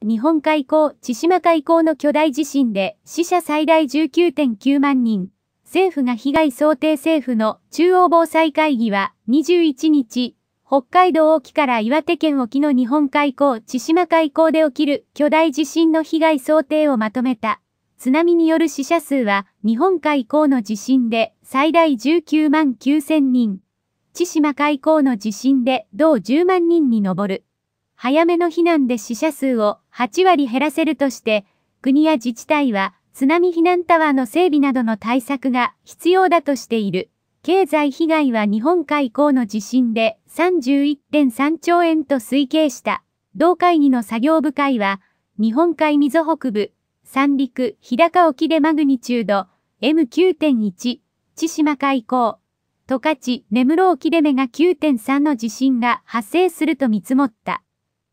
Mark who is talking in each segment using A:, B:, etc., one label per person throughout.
A: 日本海溝、千島海溝の巨大地震で死者最大19.9万人。政府が被害想定政府の中央防災会議は21日、北海道沖から岩手県沖の日本海溝、千島海溝で起きる巨大地震の被害想定をまとめた。津波による死者数は日本海溝の地震で最大19万9000人。千島海溝の地震で同10万人に上る。早めの避難で死者数を8割減らせるとして、国や自治体は津波避難タワーの整備などの対策が必要だとしている。経済被害は日本海溝の地震で31.3兆円と推計した。同会議の作業部会は、日本海溝北部、三陸、日高沖でマグニチュード M9.1、千島海溝、十勝、根室沖で目が9.3の地震が発生すると見積もった。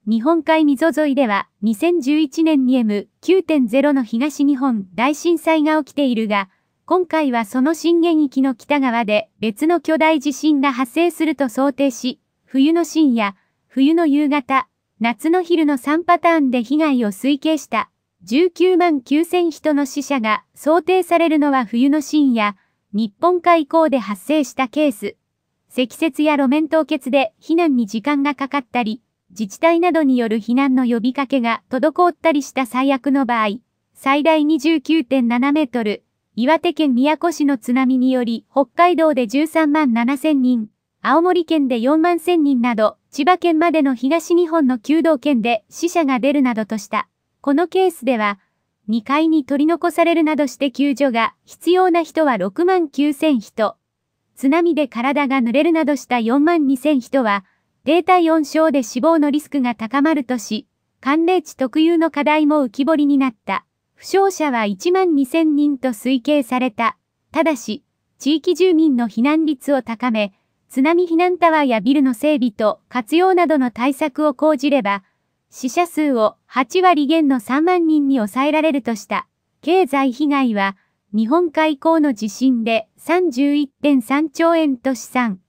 A: 日本海溝沿いでは2011年に M9.0 の東日本大震災が起きているが、今回はその震源域の北側で別の巨大地震が発生すると想定し、冬の深夜、冬の夕方、夏の昼の3パターンで被害を推計した19万9000人の死者が想定されるのは冬の深夜、日本海溝で発生したケース。積雪や路面凍結で避難に時間がかかったり、自治体などによる避難の呼びかけが滞ったりした最悪の場合、最大29.7メートル、岩手県宮古市の津波により、北海道で13万7千人、青森県で4万1000人など、千葉県までの東日本の9道県で死者が出るなどとした。このケースでは、2階に取り残されるなどして救助が必要な人は6万9千人。津波で体が濡れるなどした4万2千人は、0対4章で死亡のリスクが高まるとし、寒冷地特有の課題も浮き彫りになった。負傷者は1万2000人と推計された。ただし、地域住民の避難率を高め、津波避難タワーやビルの整備と活用などの対策を講じれば、死者数を8割減の3万人に抑えられるとした。経済被害は、日本海溝の地震で31.3兆円と試算。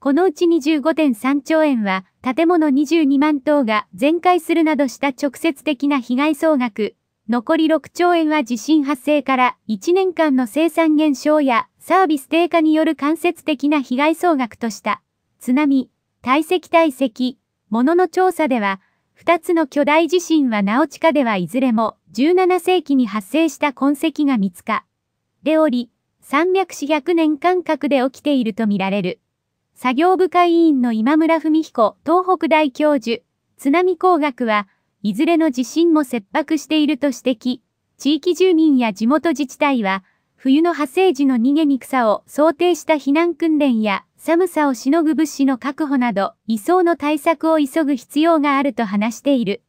A: このうち25.3兆円は、建物22万棟が全壊するなどした直接的な被害総額、残り6兆円は地震発生から1年間の生産減少やサービス低下による間接的な被害総額とした。津波、堆積堆積、物の調査では、2つの巨大地震は直地下ではいずれも17世紀に発生した痕跡が見つか。でおり、300四100年間隔で起きているとみられる。作業部会委員の今村文彦東北大教授、津波工学は、いずれの地震も切迫していると指摘、地域住民や地元自治体は、冬の発生時の逃げに草を想定した避難訓練や寒さをしのぐ物資の確保など、移送の対策を急ぐ必要があると話している。